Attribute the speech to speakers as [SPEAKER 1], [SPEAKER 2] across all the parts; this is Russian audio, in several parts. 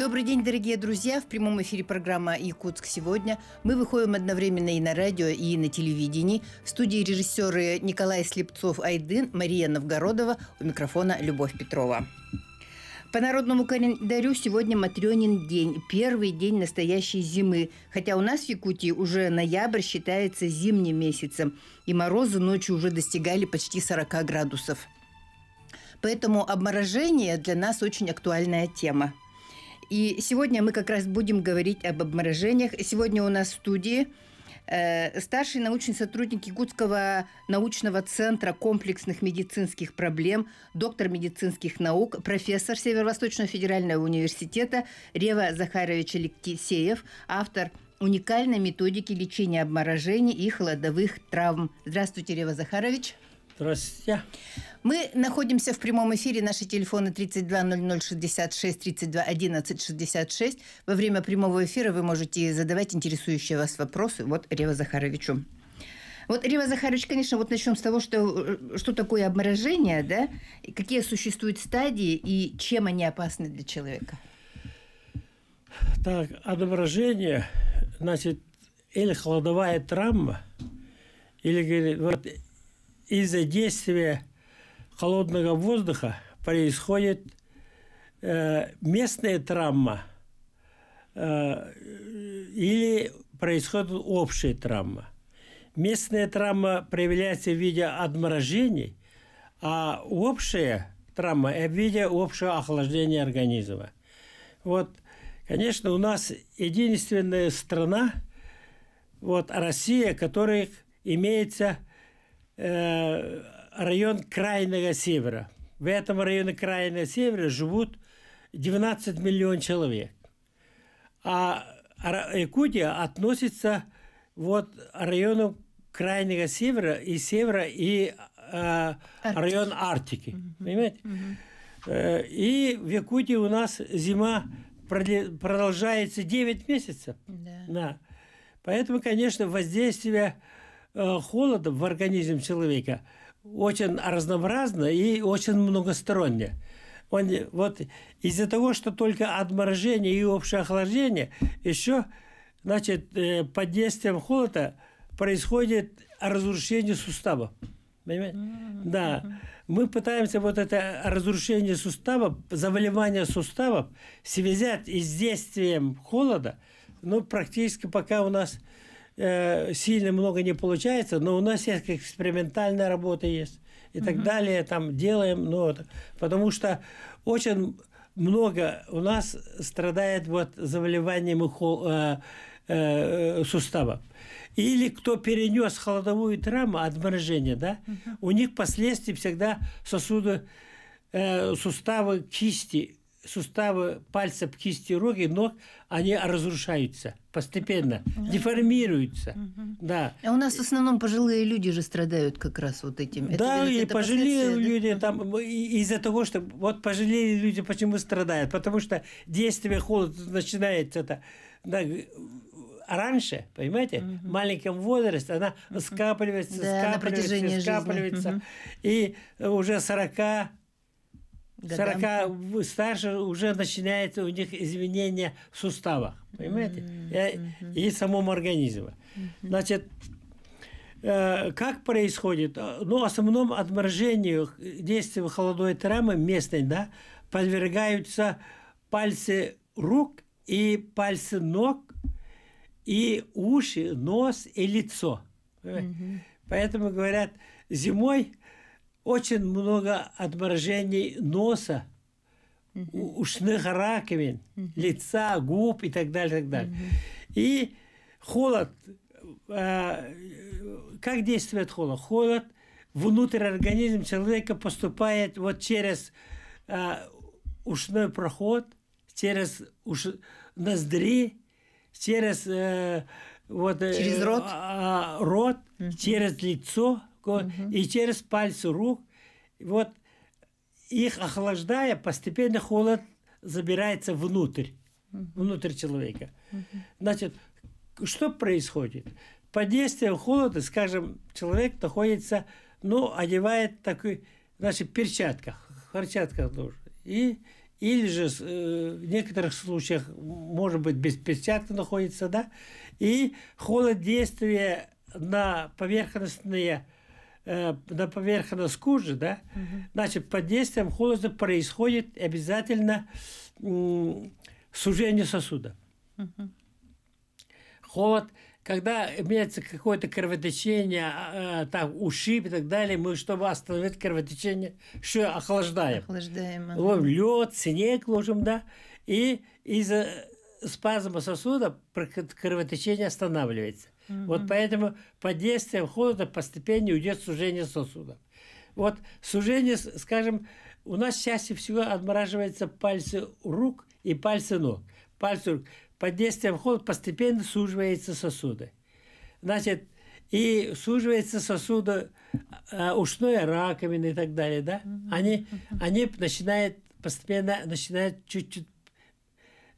[SPEAKER 1] Добрый день, дорогие друзья! В прямом эфире программа «Якутск сегодня». Мы выходим одновременно и на радио, и на телевидении. В студии режиссеры Николай Слепцов-Айдын, Мария Новгородова, у микрофона Любовь Петрова. По народному календарю сегодня Матрёнин день, первый день настоящей зимы. Хотя у нас в Якутии уже ноябрь считается зимним месяцем, и морозы ночью уже достигали почти 40 градусов. Поэтому обморожение для нас очень актуальная тема. И сегодня мы как раз будем говорить об обморожениях. Сегодня у нас в студии э, старший научный сотрудник Якутского научного центра комплексных медицинских проблем, доктор медицинских наук, профессор Северо-Восточного федерального университета Рева Захарович Алексеев, автор уникальной методики лечения обморожений и холодовых травм. Здравствуйте, Рева Захарович. Здравствуйте. Мы находимся в прямом эфире. Наши телефоны 320066, 321166. Во время прямого эфира вы можете задавать интересующие вас вопросы вот Рева Захаровичу. Вот, Рива Захарович, конечно, вот начнем с того, что, э, что такое обморожение, да? И какие существуют стадии и чем они опасны для человека?
[SPEAKER 2] Так, обморожение, значит, или холодовая травма, или, говорит, вот из-за действия холодного воздуха происходит э, местная травма э, или происходит общая травма. Местная травма проявляется в виде отморожений, а общая травма – в виде общего охлаждения организма. Вот, конечно, у нас единственная страна, вот Россия, которая имеется – Э, район крайнего Севера. В этом районе крайнего Севера живут 12 миллионов человек. А Якутия относится вот району Крайнего Севера и Севера и э, район Арктики. Угу. Понимаете? Угу. И в Якутии у нас зима продолжается 9 месяцев. Да. Да. Поэтому, конечно, воздействие Э, холода в организм человека очень разнообразно и очень многосторонне. Он, вот из-за того, что только отморожение и общее охлаждение, еще значит, э, под действием холода происходит разрушение сустава. Понимаете? Mm-hmm. Да. Мы пытаемся вот это разрушение суставов, заболевание суставов связать и с действием холода, но практически пока у нас Э, сильно много не получается, но у нас есть экспериментальная работа есть и угу. так далее, там делаем, но ну, потому что очень много у нас страдает вот заболеванием э, э, сустава. Или кто перенес холодовую травму отморожение, да, угу. у них последствия всегда сосуды, э, суставы, кисти суставы пальцев, кисти руки ног, они разрушаются
[SPEAKER 1] постепенно, mm деформируются. mm Да. А у нас в основном пожилые люди же страдают как раз вот этим. Да, это, и это пожилые
[SPEAKER 2] люди да? там из-за того, что вот пожилые люди почему страдают, потому что действие холода начинается это да, раньше, понимаете, mm-hmm. в маленьком возрасте она скапливается, mm скапливается, да, скапливается, скапливается, жизни. и уже 40
[SPEAKER 1] годам.
[SPEAKER 2] 40 старше уже начинается у них изменение в суставах, понимаете? Mm-hmm. И, и самом организме. Mm-hmm. Значит, э, как происходит? Э, ну, в основном отморожению действия холодной травмы местной, да, подвергаются пальцы рук и пальцы ног, и уши, нос и лицо. Mm-hmm. Поэтому говорят, зимой очень много отморожений носа, mm ушных раковин, лица, губ и так далее, и так далее. И холод. Э, как действует холод? Холод внутрь организма человека поступает вот через э, ушной проход, через уш... ноздри, через э, вот э, через рот, э, рот через лицо угу. и через пальцы рук. Вот их охлаждая, постепенно холод забирается внутрь, угу. внутрь человека. Угу. Значит, что происходит? Под действием холода, скажем, человек находится, ну, одевает такой, значит, перчатках, перчатках тоже. И, или же э, в некоторых случаях, может быть, без перчатки находится, да? И холод действия на поверхностные Э, на поверхность кожи, да, значит, под действием холода происходит обязательно сужение сосуда. Холод, когда имеется какое-то кровотечение, а, а, там, ушиб и так далее, мы, чтобы остановить кровотечение, еще охлаждаем.
[SPEAKER 1] Охлаждаем. лед,
[SPEAKER 2] снег ложим, да, и из-за спазма сосуда кровотечение останавливается. Вот поэтому под действием холода постепенно уйдет сужение сосудов. Вот сужение, скажем, у нас чаще всего отмораживаются пальцы рук и пальцы ног. Пальцы рук. Под действием холода постепенно суживаются сосуды. Значит, и суживаются сосуды э, ушной раковины и так далее, да? Mm-hmm. Они, mm-hmm. они начинают постепенно, начинают чуть-чуть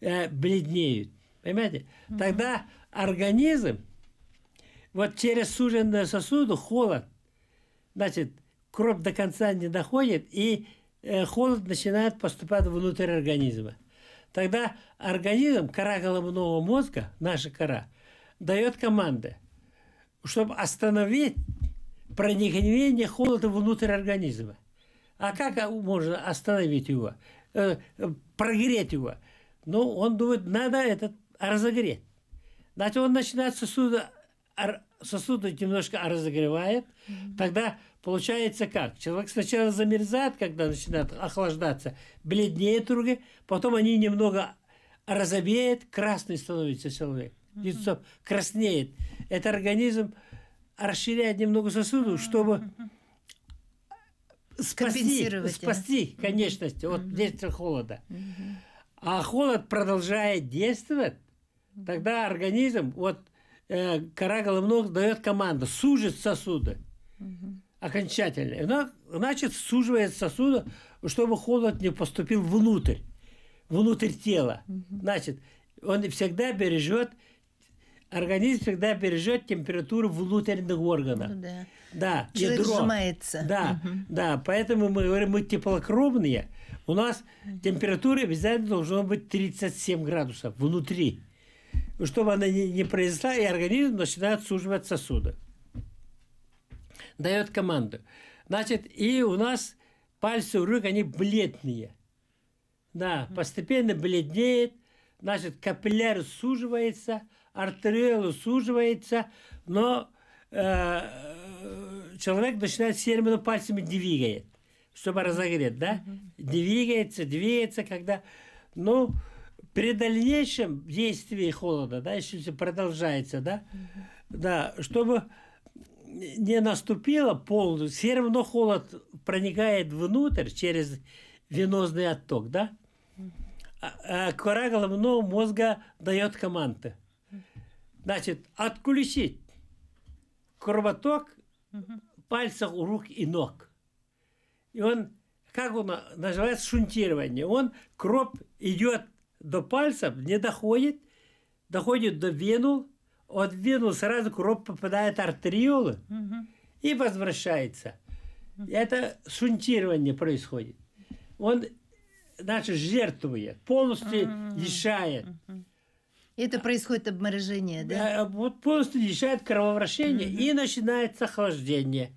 [SPEAKER 2] э, бледнеют, понимаете? Mm-hmm. Тогда организм вот через суженную сосуду холод. Значит, кровь до конца не доходит, и э, холод начинает поступать внутрь организма. Тогда организм, кора головного мозга, наша кора, дает команды, чтобы остановить проникновение холода внутрь организма. А как а, можно остановить его, э, э, прогреть его? Ну, он думает, надо этот разогреть. Значит, он начинает сосуда сосуды немножко разогревает, mm-hmm. тогда получается как? Человек сначала замерзает, когда начинает охлаждаться, бледнеет руки, потом они немного розовеют, красный становится человек. Mm-hmm. Лицо краснеет. Это организм расширяет немного сосуду, mm-hmm. чтобы спасти, спасти конечности mm-hmm. действия холода. Mm-hmm. А холод продолжает действовать, тогда организм, вот э, кора головного дает команду сужить сосуды угу. окончательно. Она, значит, суживает сосуды, чтобы холод не поступил внутрь, внутрь тела. Значит, он всегда бережет организм всегда бережет температуру внутренних органов. Ну, да. да Человек ядро.
[SPEAKER 1] сжимается. Да,
[SPEAKER 2] угу. да. Поэтому мы говорим, мы теплокровные. У нас температура обязательно должна быть 37 градусов внутри чтобы она не, не произошла, и организм начинает суживать сосуды. Дает команду. Значит, и у нас пальцы у рук, они бледные. Да, постепенно бледнеет, значит, капилляр суживается, артериол суживается, но э, человек начинает все сермину пальцами двигает, чтобы разогреть, да? Двигается, двигается, когда, ну, при дальнейшем действии холода, да, если продолжается, да, да, чтобы не наступило полностью, все равно холод проникает внутрь через венозный отток, да, а, а кора головного ну, мозга дает команды. Значит, отключить кровоток пальцах у рук и ног. И он, как он называется, шунтирование. Он, кровь идет до пальцев не доходит, доходит до вену, от вену сразу кровь попадает в артериолы угу. и возвращается. Это шунтирование происходит. Он, значит, жертвует, полностью угу. лишает. Это происходит обморожение, да? да э, вот полностью лишает кровообращения угу. и начинается охлаждение.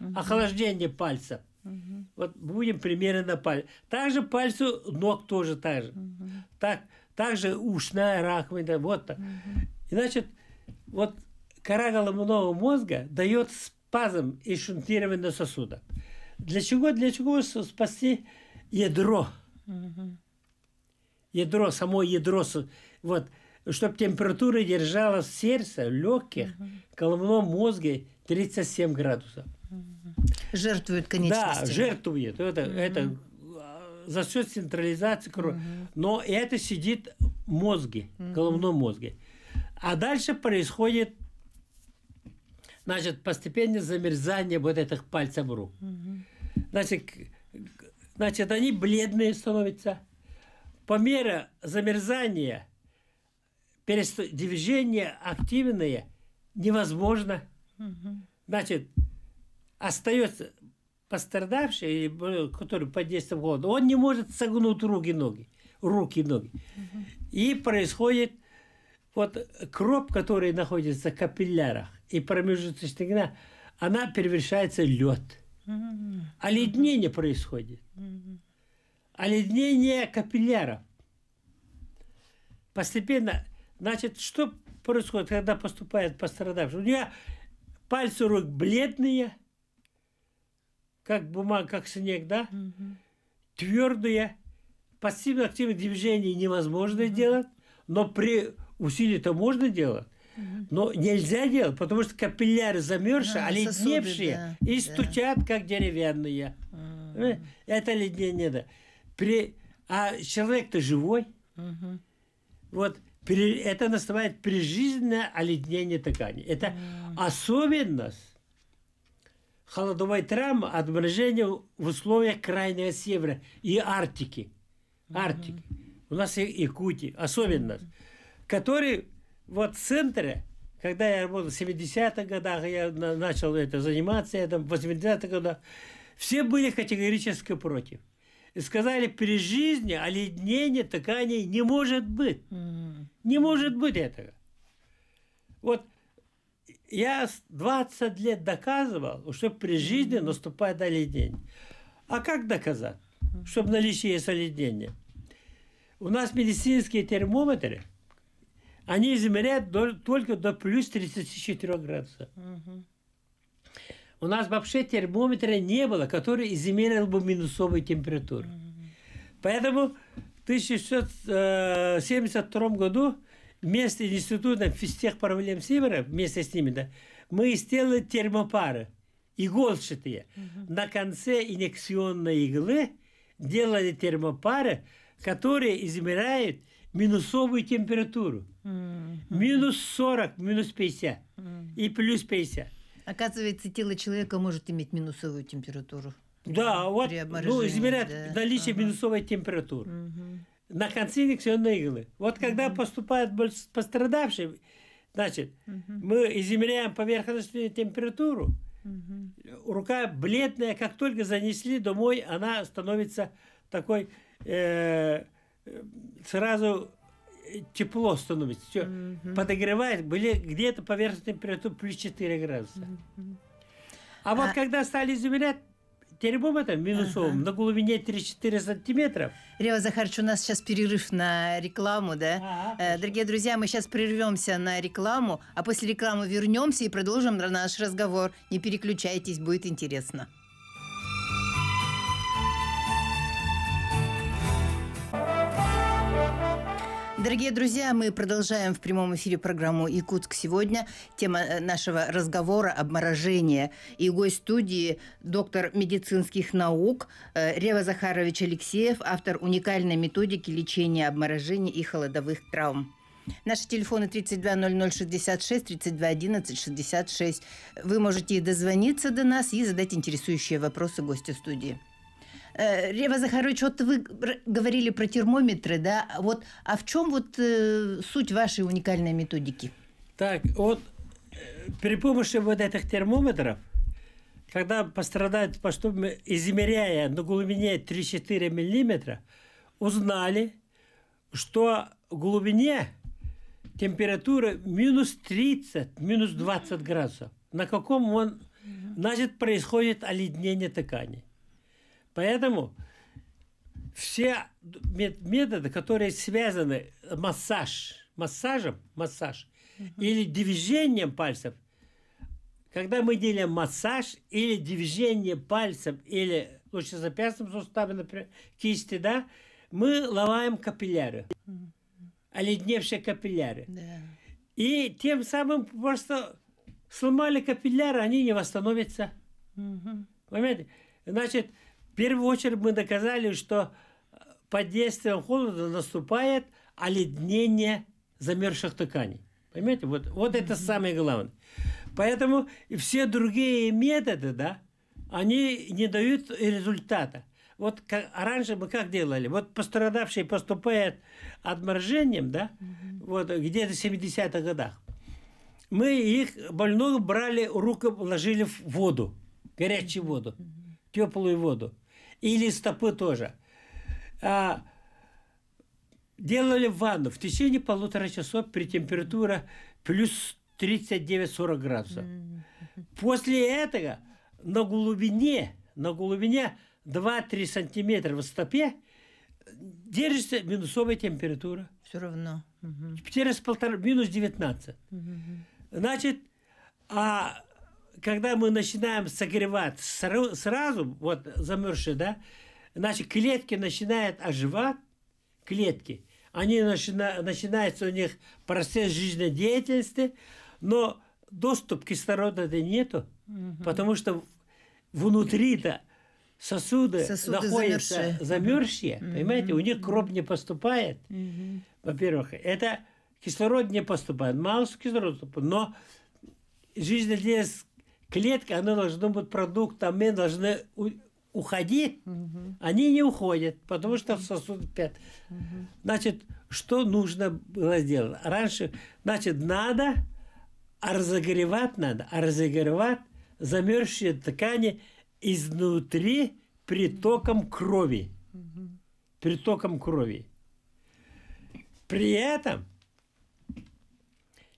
[SPEAKER 2] Угу. Охлаждение пальцев. Угу. Вот будем примерно на палец. Также пальцу ног тоже так же. Угу. Так, также ушная раковина. Вот так. Угу. значит, вот кора головного мозга дает спазм и шунтирование сосуда. Для чего? Для чего спасти ядро? Угу. Ядро, само ядро. Вот, чтобы температура держалась в сердце, в легких, угу. головном мозге 37 градусов.
[SPEAKER 1] Жертвуют конечностями. Да,
[SPEAKER 2] жертвует. Это, mm-hmm. это а, за счет централизации крови. Mm-hmm. Но это сидит в мозге, mm-hmm. головном мозге. А дальше происходит значит, постепенное замерзание вот этих пальцев рук. Mm-hmm. Значит, значит, они бледные становятся. По мере замерзания перест... движение активное невозможно. Угу. Значит, остается пострадавший, который под действием холода, он не может согнуть руки ноги, руки ноги. Угу. И происходит вот кровь, которая находится в капиллярах и промежуточных гна, она превращается в лед. Угу. Оледнение а происходит. Угу. А Оледнение капилляров. Постепенно, значит, что происходит, когда поступает пострадавший? У нее пальцы рук бледные – как бумага, как снег, да, угу. твердые, пассивно-активное движение невозможно угу. делать, но при усилии-то можно делать. Но нельзя делать, потому что капилляры замерзшие, а ледневшие, да, и да. стучат, как деревянные. Mm. Это леднение, да. При... А человек-то живой. Mm-hmm. Вот при... это называется прижизненное оледнение ткани. Это mm. особенность холодовой драмы отображение в условиях Крайнего Севера и Арктики. Арктики. У нас и Якутия, особенно. Mm Который вот в центре, когда я работал в 70-х годах, я начал это заниматься, это в 80-х годах, все были категорически против. И сказали, при жизни оледнение тканей не может быть. Не может быть этого. Вот я 20 лет доказывал, что при жизни наступает оледенение. А как доказать, чтобы наличие есть оледение? У нас медицинские термометры, они измеряют до, только до плюс 34 градусов. У нас вообще термометра не было, который измерил бы минусовую температуру. Поэтому в 1672 э, году вместе с институтом физтехправлем Сибира, вместе с ними, да, мы сделали термопары, иголчатые. Угу. На конце инъекционной иглы делали термопары, которые измеряют минусовую температуру. mm Минус 40, минус 50 mm и плюс 50.
[SPEAKER 1] Оказывается, тело человека может иметь минусовую температуру.
[SPEAKER 2] Да, вот ну, измеряют да. наличие ага. минусовой температуры. Угу на концилик все наиграно. Вот когда mm-hmm. поступают пострадавшие, значит, mm-hmm. мы измеряем поверхностную температуру, mm-hmm. рука бледная, как только занесли домой, она становится такой, э, сразу тепло становится, все mm-hmm. подогревает, были где-то поверхностная температура плюс 4 градуса. Mm-hmm. А, а вот а когда стали измерять, теребом это минусовым ага. на глубине 3-4 сантиметров.
[SPEAKER 1] Рева Захарович, у нас сейчас перерыв на рекламу, да? Ага, э, Дорогие друзья, мы сейчас прервемся на рекламу, а после рекламы вернемся и продолжим наш разговор. Не переключайтесь, будет интересно. Дорогие друзья, мы продолжаем в прямом эфире программу «Якутск сегодня». Тема э, нашего разговора – обморожение. И гость студии – доктор медицинских наук э, Рева Захарович Алексеев, автор уникальной методики лечения обморожений и холодовых травм. Наши телефоны 320066, 321166. Вы можете дозвониться до нас и задать интересующие вопросы гостю студии. Э, Рева Захарович, вот вы говорили про термометры, да? Вот, а в чем вот э, суть вашей уникальной методики?
[SPEAKER 2] Так, вот э, при помощи вот этих термометров, когда пострадает, поступ, измеряя на глубине 3-4 миллиметра, узнали, что в глубине температура минус 30, минус 20 градусов. На каком он, значит, происходит оледнение ткани. Поэтому все методы, которые связаны массаж, массажем, массаж угу. или движением пальцев, когда мы делаем массаж или движение пальцем или лучше запястным суставом, например, кисти, да, мы ломаем капилляры, угу. оледневшие капилляры. Да. И тем самым просто сломали капилляры, они не восстановятся. Угу. Понимаете? Значит, первую очередь мы доказали, что э, под действием холода наступает оледнение замерзших тканей. Понимаете? Вот, вот это самое главное. Поэтому все другие методы, да, они не дают результата. Вот как, а раньше мы как делали? Вот пострадавшие поступают отморжением, да, угу. вот где-то в 70-х годах. Мы их больных брали, руку ложили в воду, горячую воду, теплую воду или стопы тоже. А, делали ванну в течение полутора часов при температуре плюс 39-40 градусов. После этого на глубине, на глубине 2-3 сантиметра в стопе держится минусовая температура. Все равно. Через полтора, минус 19. Значит, а когда мы начинаем согревать сразу, сразу вот замерзшие, да, наши клетки начинают оживать, клетки, они начина, начинаются у них процесс жизнедеятельности, но доступ кислорода-то нету, угу. потому что внутри-то сосуды, сосуды находятся замерзшие, замерзшие угу. понимаете, у них кровь не поступает. Угу. Во-первых, это кислород не поступает, мало кислорода поступает, но жизнедеятельность клетка, она должна быть продуктом, мы должны уходить, угу. они не уходят, потому что в сосуд пят. Угу. Значит, что нужно было сделать? Раньше, значит, надо, а разогревать надо, а разогревать замерзшие ткани изнутри притоком крови. Угу. Притоком крови. При этом,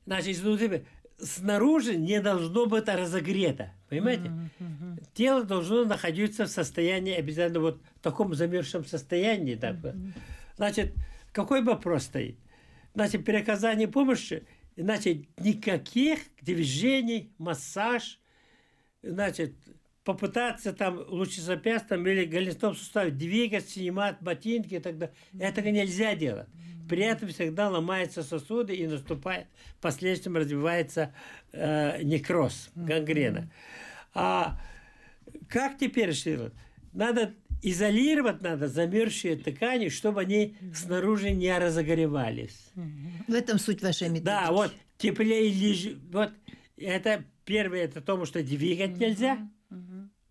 [SPEAKER 2] значит, изнутри снаружи не должно быть разогрето. Понимаете? Mm -hmm. Тело должно находиться в состоянии, обязательно вот в таком замерзшем состоянии. Да. Mm -hmm. Значит, какой вопрос стоит? Значит, при оказании помощи, значит, никаких движений, массаж, значит, попытаться там лучезапястом или голеностопным суставе двигать, снимать ботинки и так далее. Этого нельзя делать. При этом всегда ломаются сосуды и наступает, последствием развивается э, некроз, гангрена. А как теперь, Шилот? Надо изолировать надо замерзшие ткани, чтобы они снаружи не разогревались. В этом суть вашей методики. Да, вот теплее лежит. Вот это первое, это то, что двигать нельзя,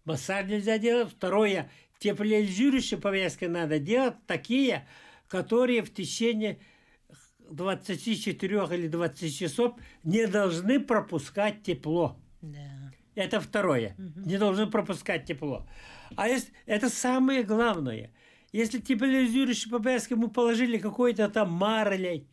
[SPEAKER 2] массаж нельзя делать. Второе, теплее лежащие повязки надо делать такие, которые в течение 24 или 20 часов не должны пропускать тепло. Да. Это второе. Угу. Не должны пропускать тепло. А если, это самое главное. Если теплоизирующий ППС ему положили какой-то там марлей,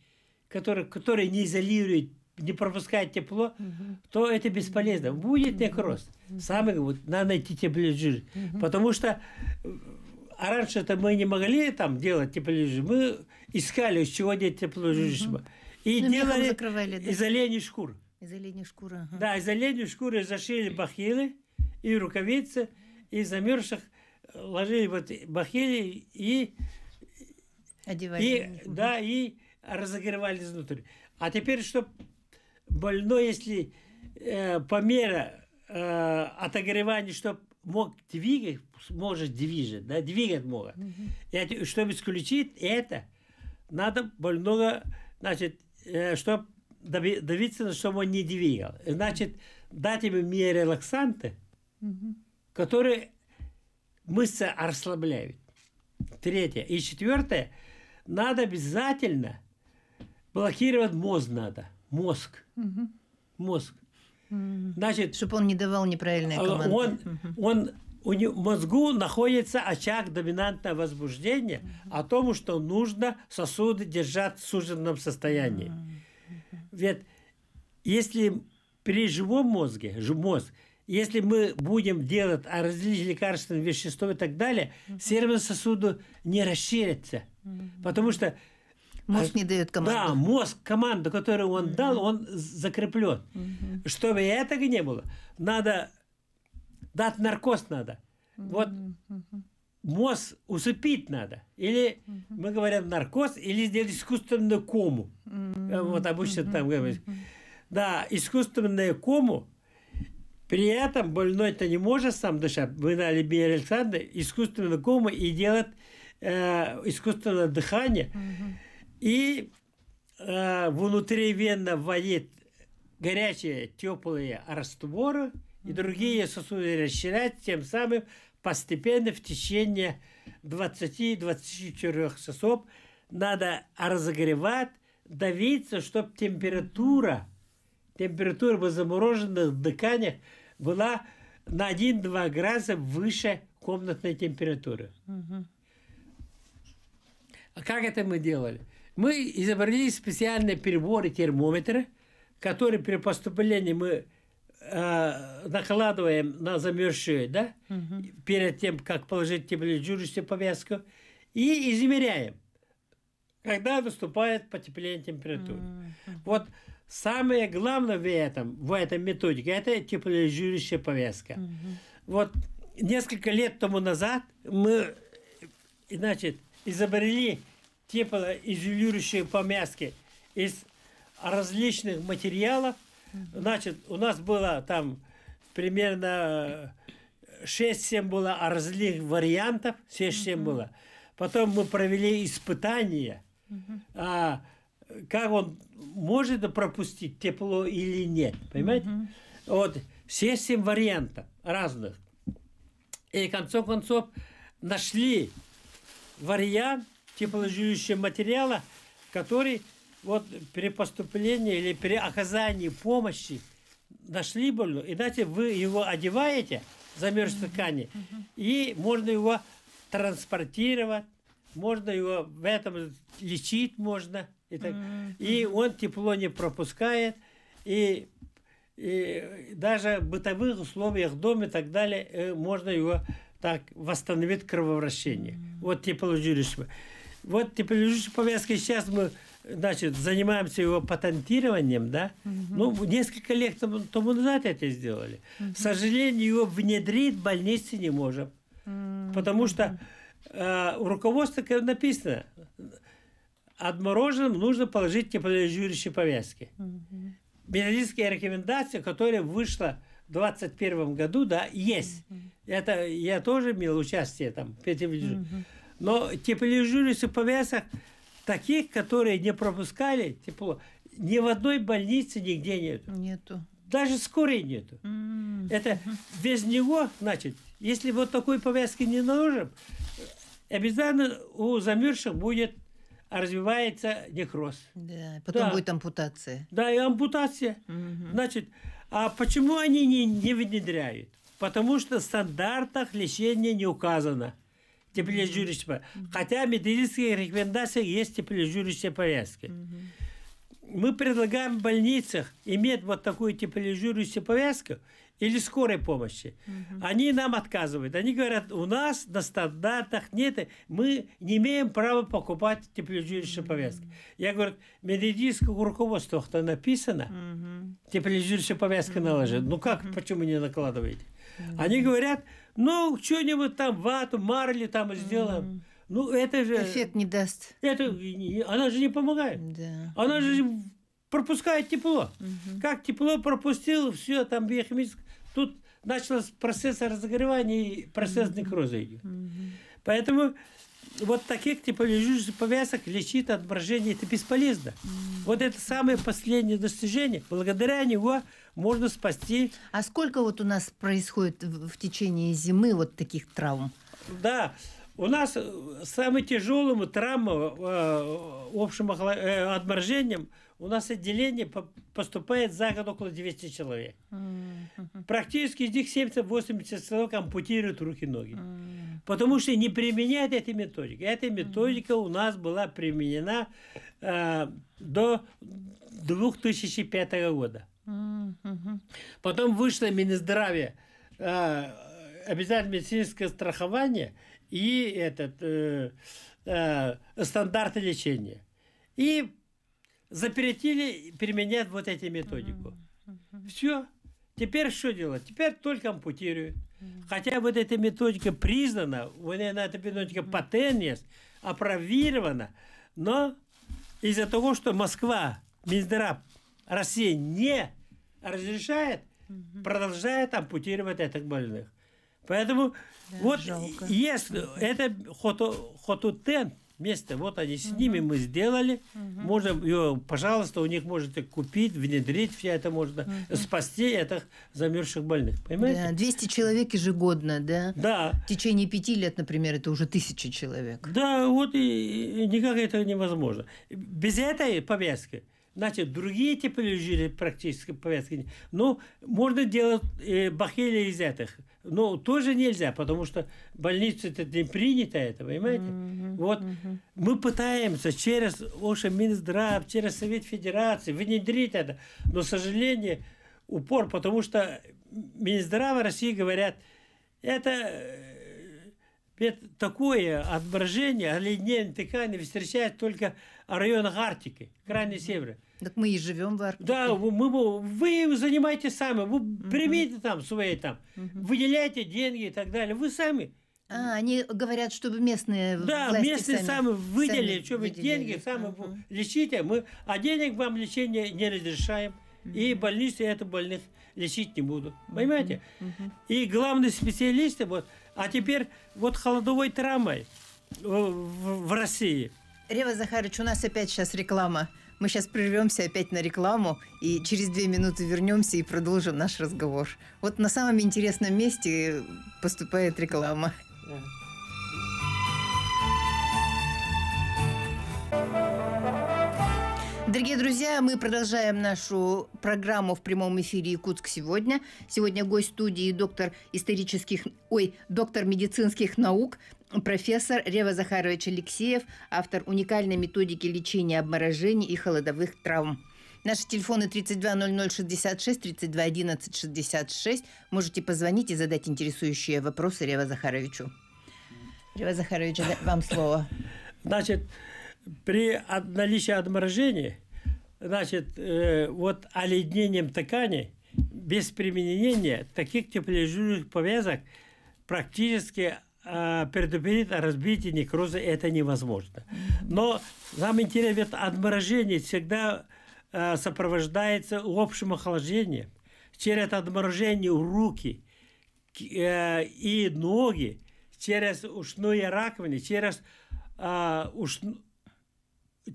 [SPEAKER 2] который, который не изолирует, не пропускает тепло, угу. то это бесполезно. Будет некроз. Угу. Самое вот, надо найти теплоизирующий. Угу. Потому что э, а раньше-то мы не могли там делать теплолюжи. Мы искали, из чего делать теплолюжи. Угу. И Но делали закрывали,
[SPEAKER 1] да? из оленей шкур. Из оленей шкуры. Ага. Да,
[SPEAKER 2] из оленей шкуры зашили бахилы и рукавицы, и замерзших э, ложили вот бахили и...
[SPEAKER 1] Одевали. И,
[SPEAKER 2] да, и разогревали изнутри. А теперь, что больно, если э, по мере э, отогревания, чтобы мог двигать, может движет, да, двигать может. Угу. Это, чтобы исключить это, надо больного, значит, э, чтобы добиться, чтобы он не двигал. Значит, дать ему мне релаксанты, угу. которые мышцы расслабляют. Третье. И четвертое, надо обязательно блокировать мозг надо. Мозг. Угу. Мозг.
[SPEAKER 1] Значит, чтобы он не давал неправильные а, команды. Он, угу. он
[SPEAKER 2] у мозгу находится очаг доминантного возбуждения mm-hmm. о том, что нужно сосуды держать в суженном состоянии. Mm-hmm. Ведь если при живом мозге, мозг, если мы будем делать различные лекарственные вещества и так далее, mm-hmm. сервис сосуду не расширится. Mm-hmm. Потому что Мозг не дает команду. Да, мозг, команду, которую он mm-hmm. дал, он закреплен. Mm-hmm. Чтобы этого не было, надо дать наркоз надо. Вот мозг усыпить надо. Или мы говорим наркоз, или сделать искусственную кому. Э, вот обычно там говорят. Да, искусственную кому. При этом больной-то не может сам дышать. вы дали Бери Александр искусственную кому и делать э, искусственное дыхание. И э, внутривенно вводит горячие, теплые растворы – и другие сосуды расширять, тем самым постепенно в течение 20-24 часов надо разогревать, давиться, чтобы температура, температура в замороженных дыханиях была на 1-2 градуса выше комнатной температуры. А как это мы делали? Мы изобрели специальные приборы термометра, которые при поступлении мы а, накладываем на замерзшую, да, угу. перед тем, как положить теплолечужущую повязку, и измеряем, когда наступает потепление температуры. Угу. Вот самое главное в этом, в этом методике, это теплолежащая повязка. Угу. Вот несколько лет тому назад мы, значит, изобрели теплоизолирующие повязки из различных материалов, Значит, у нас было там примерно 6-7 э, было разных вариантов, 6-7 угу. было. Потом мы провели испытания, угу. а, как он может пропустить тепло или нет, понимаете? Угу. Вот 6-7 вариантов разных. И в конце концов нашли вариант типологизирующего материала, который вот при поступлении или при оказании помощи нашли больную и знаете, вы его одеваете, замерз mm ткани, mm-hmm. и можно его транспортировать, можно его в этом лечить можно. И, так. Mm-hmm. и он тепло не пропускает, и, и даже в бытовых условиях дома и так далее э, можно его так восстановить кровообращение. Mm-hmm. Вот тепложилище. Вот тепложилище повязка сейчас мы значит, занимаемся его патентированием, да, угу. ну, несколько лет тому, тому назад это сделали. Угу. К сожалению, его внедрить в больнице не можем, угу. потому что э, у руководства написано, отмороженным нужно положить теплолежащие повязки. Угу. Методические рекомендации, которые вышла в 2021 году, да, есть. Угу. Это я тоже имел участие там, в этим угу. Но теплолежащих повязки Таких, которые не пропускали тепло, ни в одной больнице нигде нету. Нету. Даже скорой нету. Mm. Это без него, значит, если вот такой повязки не наложим, обязательно у замерзших будет развивается некроз. Да, потом да. будет
[SPEAKER 1] ампутация.
[SPEAKER 2] Да, и ампутация. Угу. Значит, а почему они не, не внедряют? Потому что в стандартах лечения не указано теплежурящей повязки. Mm -hmm. Хотя медицинские рекомендации есть теплежурящая повязки. Mm -hmm. Мы предлагаем в больницах иметь вот такую теплежурящую повязку или скорой помощи. Угу. Они нам отказывают. Они говорят, у нас на стандартах нет, мы не имеем права покупать теплизирующие угу. повязки. Я говорю, медицинское руководство, что написано, угу. теплизирующая повязка угу. наложит. Ну как, угу. почему не накладываете? Угу. Они говорят, ну, что-нибудь там, вату, марли там сделаем. Mm. Ну, это же... Эффект не даст. Это, она же не помогает. Да. Она же пропускает тепло. Угу. Как тепло пропустил, все, там биохимическое... Тут начался процесс разогревания и процесс угу. некроза идет. Угу. Поэтому вот таких типа лежущих повязок лечит отброжение. Это бесполезно. Угу. Вот это самое последнее достижение. Благодаря
[SPEAKER 1] него можно спасти. А сколько вот у нас происходит в течение зимы вот таких травм?
[SPEAKER 2] Да, у нас э, самым тяжелым травмам, э, э, общим э, отморжением, у нас отделение поступает за год около 200 человек. Mm-hmm. Практически из них 70-80 человек ампутируют руки и ноги. Mm-hmm. Потому что не применяют эти методики. Эта методика mm-hmm. у нас была применена э, до 2005 года. Потом вышло Минздраве а, обязательно медицинское страхование и этот, э, э, стандарты лечения. И запретили применять вот эти методику. Все. Теперь что делать? Теперь только ампутируют. Хотя вот эта методика признана, вот эта методика mm-hmm. патент есть, опровирована, но из-за того, что Москва, Минздрав России не разрешает, угу. продолжает ампутировать этих больных. Поэтому да, вот жалко. если это хоту, хотутен место, вот они с угу. ними мы сделали, угу. можем ее, пожалуйста, у них можете купить, внедрить, все это можно угу. спасти этих замерзших больных, понимаете? Да, 200
[SPEAKER 1] человек ежегодно, да? Да. В течение пяти лет, например, это уже тысяча человек.
[SPEAKER 2] Да, вот и, и никак это невозможно. Без этой повестки – Значит, другие теперь жили практически повязки. ну можно делать э, бахели из этих. Но тоже нельзя, потому что больницы это не принято это, понимаете? Mm-hmm. Вот mm-hmm. мы пытаемся через ОША Минздрав, через Совет Федерации внедрить это. Но, к сожалению, упор, потому что Минздрава России говорят, это ведь э, такое отморожение, оледенение а ткани встречается только в районах Арктики, крайне севера. Так мы и живем в Арктике. Да, мы, вы занимаете сами, вы угу. примите там свои там, угу. выделяйте деньги и так далее, вы
[SPEAKER 1] сами. А, они говорят, чтобы местные Да, местные сами, сами выделили, сами чтобы выделили. деньги сами
[SPEAKER 2] угу. лечите, а мы, а денег вам лечение не разрешаем. Угу. И больницы это больных лечить не будут, Понимаете? Угу. И главные специалисты, вот, а теперь вот холодовой травмой э, в, в России.
[SPEAKER 1] Рева Захарович, у нас опять сейчас реклама. Мы сейчас прервемся опять на рекламу и через две минуты вернемся и продолжим наш разговор. Вот на самом интересном месте поступает реклама. Yeah. Дорогие друзья, мы продолжаем нашу программу в прямом эфире «Якутск сегодня». Сегодня гость студии доктор исторических, ой, доктор медицинских наук, профессор Рева Захарович Алексеев, автор уникальной методики лечения обморожений и холодовых травм. Наши телефоны 320066, 321166. Можете позвонить и задать интересующие вопросы Рева Захаровичу. Рева Захарович, вам слово. Значит,
[SPEAKER 2] при наличии отморожения, значит, э, вот оледнением ткани без применения таких теплолежащих повязок практически э, предупредить о разбитии некроза это невозможно. Но нам интересно, ведь отморожение всегда э, сопровождается общим охлаждением. Через отморожение руки э, и ноги, через ушные раковины, через э,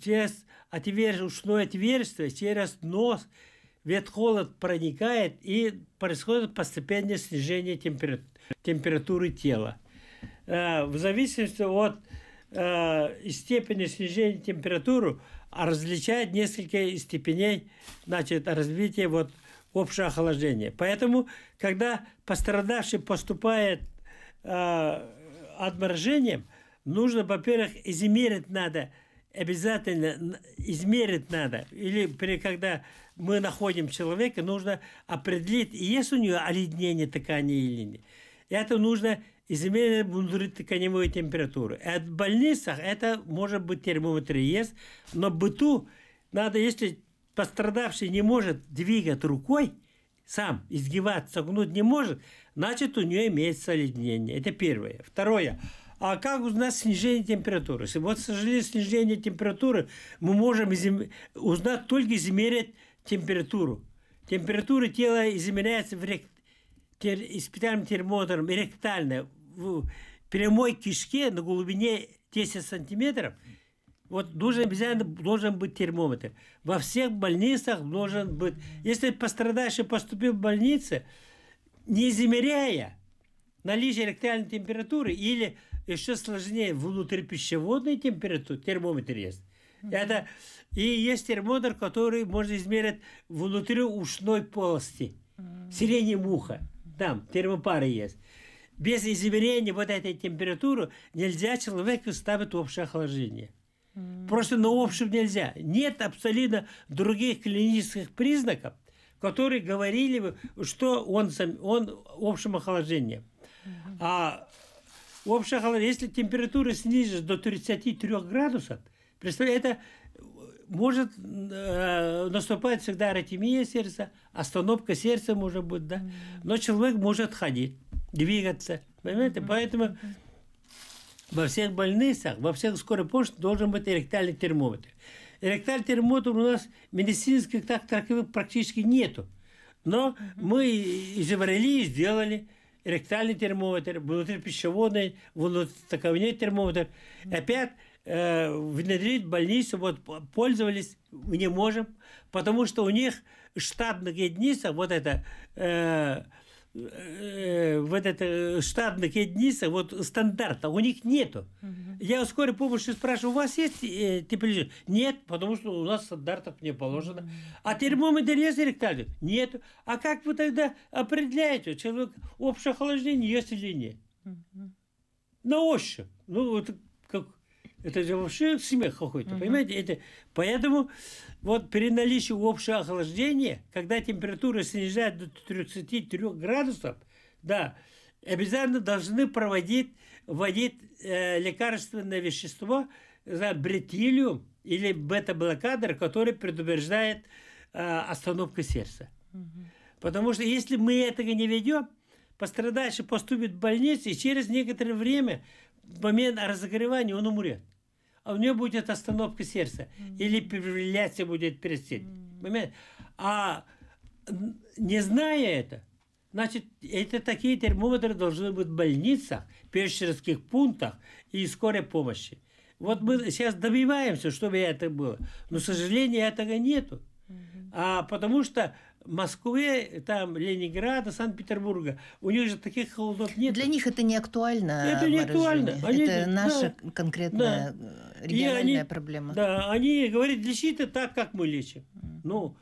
[SPEAKER 2] через отверстие, ушное отверстие, через нос ведь холод проникает и происходит постепенное снижение температуры тела. Э, в зависимости от э, степени снижения температуры а различает несколько степеней значит, развития вот, общего охлаждения. Поэтому, когда пострадавший поступает э, отморожением, нужно, во-первых, измерить надо – обязательно измерить надо. Или при, когда мы находим человека, нужно определить, есть у него оледнение ткани или нет. Это нужно измерить внутритоканевую температуру. А в больницах это может быть термометр есть, но в быту надо, если пострадавший не может двигать рукой, сам изгибаться, согнуть не может, значит, у нее имеется оледнение. Это первое. Второе а как узнать снижение температуры? Вот, к сожалению, снижение температуры мы можем узнать только измерять температуру. Температура тела измеряется в рек... тер... специальным термометром ректально. В прямой кишке на глубине 10 сантиметров вот должен обязательно должен быть термометр. Во всех больницах должен быть. Если пострадавший поступил в больницу, не измеряя наличие ректальной температуры или еще сложнее внутрипищеводной пищеводной температуры, термометр есть. Это и есть термометр, который можно измерить внутри ушной полости, Сирене муха Там термопары есть. Без измерения вот этой температуры нельзя человеку ставить общее охлаждение. Просто на общем нельзя. Нет абсолютно других клинических признаков, которые говорили бы, что он, сам, он общим охлаждением. А общая холодность, если температура снизишь до 33 градусов, представляете, это э, может э, наступать всегда аритмия сердца, остановка сердца может быть, да. Но человек может ходить, двигаться, понимаете? Mm-hmm. Поэтому во всех больницах, во всех скорой помощи должен быть эректальный термометр. Эректальный термометр у нас медицинских так таковых практически нету. Но мы изобрели и сделали – ректальный термометр, внутрь пищеводный, внутритоковой термометр. Опять э, внедрить больницу, вот пользовались, не можем, потому что у них штатная единица, вот это э, э, в этот э, штатных единиц, вот стандарта, у них нету. Угу. Я у скорой помощи спрашиваю, у вас есть э, тепловизор? Нет, потому что у нас стандартов не положено. А термометр есть ректальный? Нет. А как вы тогда определяете, человек общее охлаждение есть или нет? Угу. На ощупь. Ну, вот это же вообще смех какой-то, угу. понимаете? Это, поэтому вот при наличии общего охлаждения, когда температура снижает до 33 градусов, да, обязательно должны проводить, вводить э, лекарственное вещество, за бретилиум или бета-блокадор, который предупреждает э, остановку сердца. Угу. Потому что если мы этого не ведем, пострадавший поступит в больницу, и через некоторое время, в момент разогревания, он умрет а у нее будет остановка сердца или переляться будет перестать. mm А не зная это, значит, это такие термометры должны быть в больницах, пещерских пунктах и скорой помощи. Вот мы сейчас добиваемся, чтобы это было, но, к сожалению, этого нету. А потому что Москвы, там, Ленинграда, Санкт-Петербурга. У них же таких холодов нет. Для них это не актуально.
[SPEAKER 1] Это не актуально. Они, это наша да, конкретная да. региональная они, проблема.
[SPEAKER 2] Да, они говорят, лечите так, как мы лечим. Mm. Ну,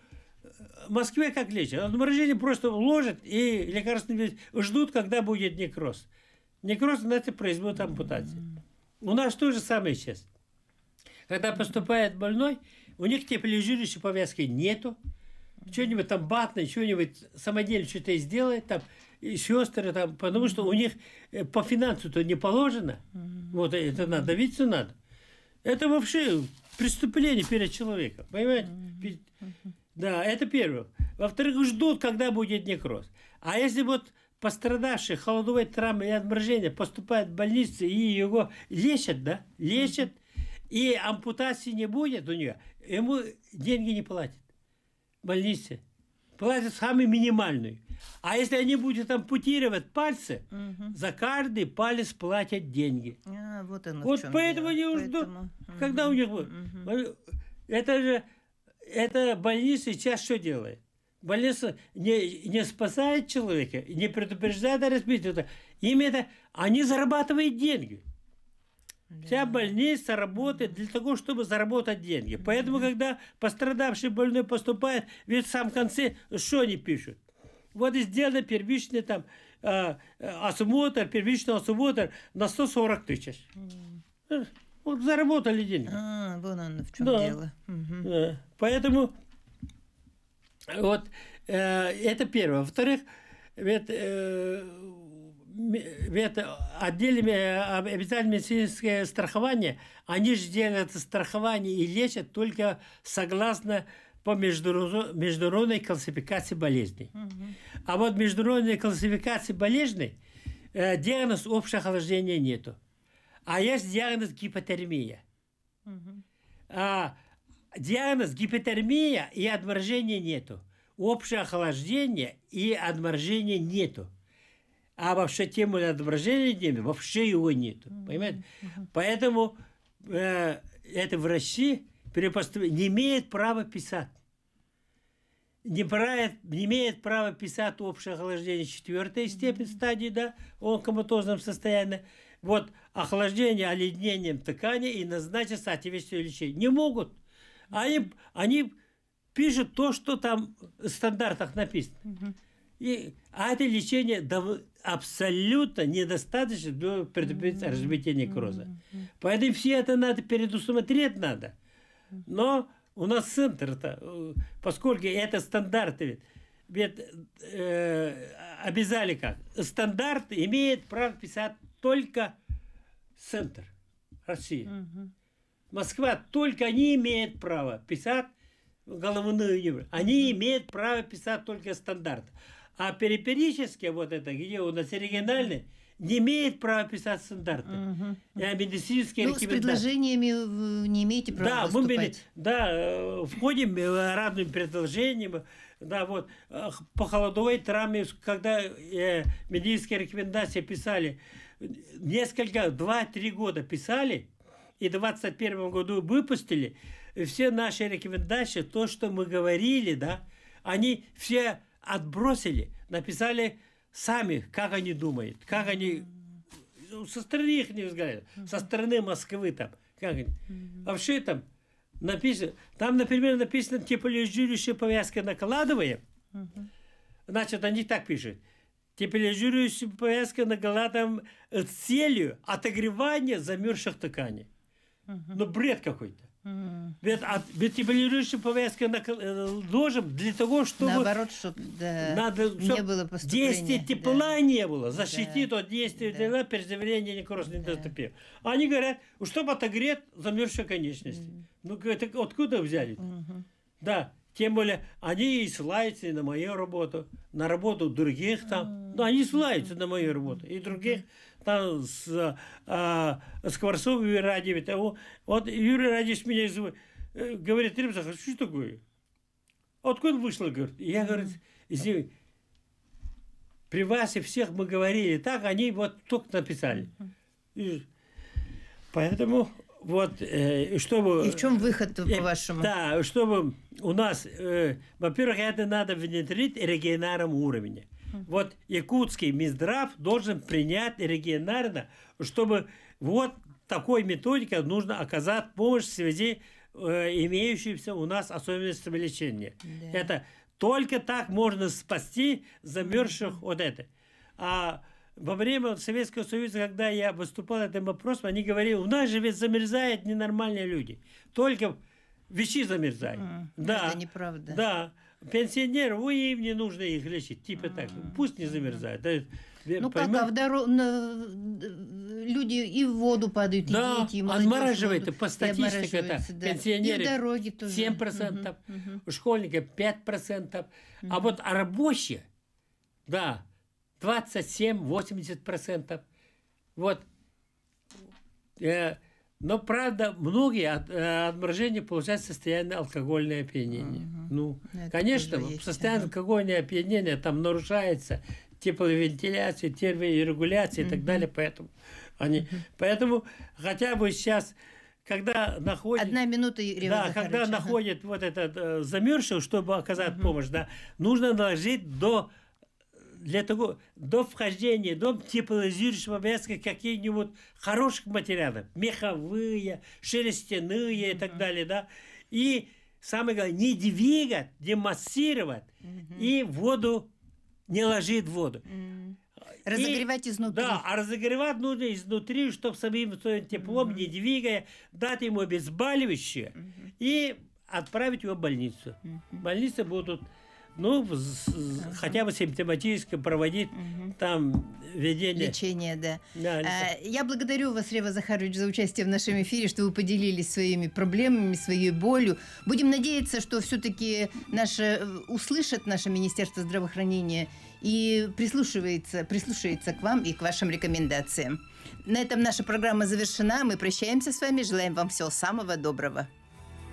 [SPEAKER 2] в Москве как лечат? Отморожение просто ложат и лекарственные ждут, когда будет некроз. Некроз, значит, производит ампутацию. Mm. У нас то же самое сейчас. Когда поступает больной, у них теплолежащей повязки нету что-нибудь там батное, что-нибудь самодельное что-то сделает, там, и сестры там, потому что у них э, по финансу-то не положено. Вот это надо, видите, надо. Это вообще преступление перед человеком, понимаете? Да, это первое. Во-вторых, ждут, когда будет некроз. А если вот пострадавший холодовой травмы и отморожения поступает в больницу и его лечат, да, лечат, и ампутации не будет у нее, ему деньги не платят больнице платят самый минимальный. А если они будут ампутировать пальцы, угу. за каждый палец платят деньги.
[SPEAKER 1] А, вот оно вот
[SPEAKER 2] поэтому дело. они уже, поэтому... когда угу. у них... Угу. Это же... Это больница сейчас что делает? Больница не, не спасает человека, не предупреждает о распитии. Им это... Они зарабатывают деньги. Вся больница работает для того, чтобы заработать деньги. Поэтому, когда пострадавший больной поступает, ведь в самом конце что они пишут? Вот и сделано первичный там а, э, осмотр, первичный осмотр на 140 тысяч. Э, вот заработали деньги. А, вон оно в чем да. дело. Угу. Да. Э, поэтому вот э, это первое. Во-вторых, ведь э, это отдельное а, обязательное медицинское страхование, они же делают это страхование и лечат только согласно по международной классификации болезней. Угу. А вот международной классификации болезней э, диагноз общего охлаждения нету. А есть диагноз гипотермия. Угу. А диагноз гипотермия и отморожения нету. Общее охлаждение и отморожения нету. А вообще тему отображения теми вообще его нету. Понимаете? Поэтому э, это в России перепостав... не имеет права писать. Не, правит, не имеет права писать общее охлаждение четвертой степени стадии, да, он коматозном состоянии. Вот охлаждение оледнением ткани и назначить соответствующее лечение. Не могут. Они, они пишут то, что там в стандартах написано. Mm-hmm. И, а это лечение дав, абсолютно недостаточно для предупреждения mm-hmm. развития некроза. Mm-hmm. Поэтому все это надо предусмотреть надо. Но у нас центр-то, э, поскольку это стандарты, ведь э, обязали как? Стандарт имеет право писать только центр России. Угу. Москва только они имеют право писать головную Они угу. имеют право писать только стандарт. А периферические, вот это, где у нас оригинальные, не имеет права писать стандарты. Угу. Я медицинские ну, с предложениями
[SPEAKER 1] не имеете права да, выступать.
[SPEAKER 2] Мы, да, э, входим э, разными предложениями. Да, вот, э, по холодовой травме, когда э, медицинские рекомендации писали, несколько, два-три года писали, и в 2021 году выпустили, все наши рекомендации, то, что мы говорили, да, они все отбросили, написали сами, как они думают, как они ну, со стороны их не взгляда, со стороны Москвы там, как они. Вообще там написано, там, например, написано теплолизирующая типа, повязки накладываем. Значит, они так пишут. Теплолизирующая типа, повязки накладываем с целью отогревания замерзших тканей. Ну, бред какой-то. Mm. Ведь от вертибулирующей повязки наложим э, для того, чтобы... Наоборот,
[SPEAKER 1] чтобы да,
[SPEAKER 2] надо, чтобы не было Действия тепла да. не было. защитить да. от действия да. тепла, передавление некроз не да. доступил. Они говорят, чтобы отогреть замерзшие конечности, Mm. Ну, это откуда взяли? Mm -hmm. Да, тем более, они и ссылаются на мою работу, на работу других там. Mm. Ну, они ссылаются на мою работу и других. Mm там с а, Скворцовым Юрием Радьевым. Вот, вот Юрий Радьевич меня из, э, говорит, Рим Захарович, что такое? Откуда вышло, говорит? Я, говорит, извините, при вас и всех мы говорили так, они вот только написали. И, поэтому вот э, чтобы...
[SPEAKER 1] И в чем выход,
[SPEAKER 2] по-вашему? Да, чтобы у нас, э, во-первых, это надо внедрить регионарном уровне. Вот якутский Минздрав должен принять регионарно, чтобы вот такой методикой нужно оказать помощь в связи э, имеющимся у нас особенностями лечения. Да. Это только так можно спасти замерзших вот это. А во время Советского Союза, когда я выступал этим вопросом, они говорили, у нас же ведь замерзают ненормальные люди. Только вещи замерзают. А, да, это неправда. Да пенсионеров, ой, им не нужно их лечить. Типа так, а. пусть не замерзают. Э, ну
[SPEAKER 1] как, а в дорог... люди и в воду падают, и дети, и а отмораживает, воду, по статистике это, да. пенсионеры 7%,
[SPEAKER 2] школьники 5%, а вот а рабочие, да, 27-80%. Вот, э, но, правда, многие от, э, от получают состояние алкогольное опьянение. Угу. Ну, Это конечно, состояние состоянии алкогольного опьянения там нарушается тепловентиляция, терморегуляция угу. и так далее. Поэтому они, угу. поэтому хотя бы сейчас когда находят Одна минута, Юрий Да, Захарович, когда находят находит вот этот э, замерзшего, чтобы оказать угу. помощь, да, нужно наложить до для того, до вхождения, до теплоизирующего обвязка какие-нибудь хороших материалов, меховые, шерстяные mm-hmm. и так далее, да, и самое главное, не двигать, демассировать mm-hmm. и воду не ложить в воду. Mm-hmm. Разогревать и, изнутри. Да, а разогревать нужно изнутри, чтобы самим своим теплом, mm-hmm. не двигая, дать ему обезболивающее mm-hmm. и отправить его в больницу. Mm-hmm. Больницы будут ну, ага. хотя бы симптоматически проводить угу. там ведение.
[SPEAKER 1] Лечение, да.
[SPEAKER 2] да. А,
[SPEAKER 1] я благодарю вас, Рева Захарович, за участие в нашем эфире, что вы поделились своими проблемами, своей болью. Будем надеяться, что все-таки наше, э, услышат наше Министерство здравоохранения и прислушивается, прислушивается к вам и к вашим рекомендациям. На этом наша программа завершена. Мы прощаемся с вами. Желаем вам всего самого доброго.